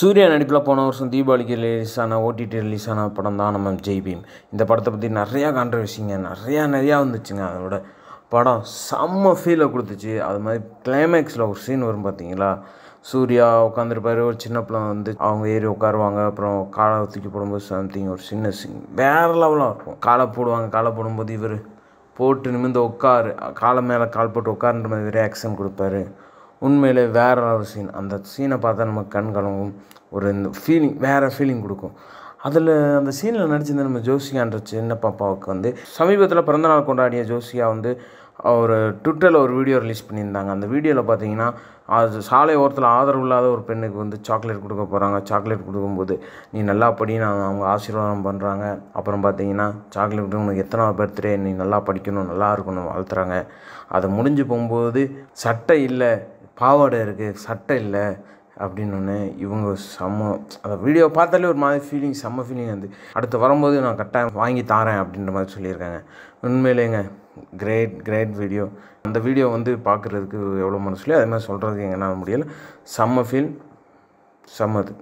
சூர்யா நடிப்பில் போன வருஷம் தீபாவளிக்கு ரிலீஸ் ஆன ஓடிடி ரிலீஸ் ஆன படம் தான் நம்ம ஜெய் பீம் இந்த படத்தை பற்றி நிறையா கான்ட்ரவர்சிங்க நிறையா நிறையா வந்துச்சுங்க அதோட படம் செம்ம ஃபீலை கொடுத்துச்சு அது மாதிரி கிளைமேக்ஸில் ஒரு சீன் வரும் பார்த்தீங்களா சூர்யா உட்காந்துருப்பார் ஒரு சின்ன பிள்ளை வந்து அவங்க ஏறி உட்காருவாங்க அப்புறம் காலை தூக்கி போடும்போது சம்திங் ஒரு சின்ன சீன் வேறு லெவலாக இருக்கும் காலை போடுவாங்க காலை போடும்போது இவர் போட்டு நிமிந்து உட்காரு காலை மேலே கால் போட்டு உட்காருன்ற மாதிரி ஆக்ஷன் கொடுப்பாரு உண்மையிலே வேற ஒரு சீன் அந்த சீனை பார்த்தா நம்ம கண் கலங்கும் ஒரு இந்த ஃபீலிங் வேறு ஃபீலிங் கொடுக்கும் அதில் அந்த சீனில் நடிச்சிருந்த நம்ம ஜோசிகான்ற சின்ன பாப்பாவுக்கு வந்து சமீபத்தில் பிறந்தநாள் கொண்டாடிய ஜோசியா வந்து அவர் ட்விட்டரில் ஒரு வீடியோ ரிலீஸ் பண்ணியிருந்தாங்க அந்த வீடியோவில் பார்த்தீங்கன்னா அது சாலை ஓரத்தில் ஆதரவு இல்லாத ஒரு பெண்ணுக்கு வந்து சாக்லேட் கொடுக்க போகிறாங்க சாக்லேட் கொடுக்கும்போது நீ நல்லா படி நான் அவங்க ஆசீர்வாதம் பண்ணுறாங்க அப்புறம் பார்த்தீங்கன்னா சாக்லேட் உனக்கு எத்தனாவது பர்த்டே நீ நல்லா படிக்கணும் நல்லா இருக்கணும் வளர்த்துறாங்க அதை முடிஞ்சு போகும்போது சட்டை இல்லை பாவாடை இருக்குது சட்டை இல்லை அப்படின்னு இவங்க செம்ம அந்த வீடியோ பார்த்தாலே ஒரு மாதிரி ஃபீலிங் செம்ம ஃபீலிங் வந்து அடுத்து வரும்போது நான் கட்டாயம் வாங்கி தாரேன் அப்படின்ற மாதிரி சொல்லியிருக்காங்க உண்மையிலேங்க கிரேட் கிரேட் வீடியோ அந்த வீடியோ வந்து பார்க்குறதுக்கு எவ்வளோ மனசுலையோ அதே மாதிரி சொல்கிறதுக்கு எங்கன்னா முடியலை செம்ம ஃபீல் செம்மது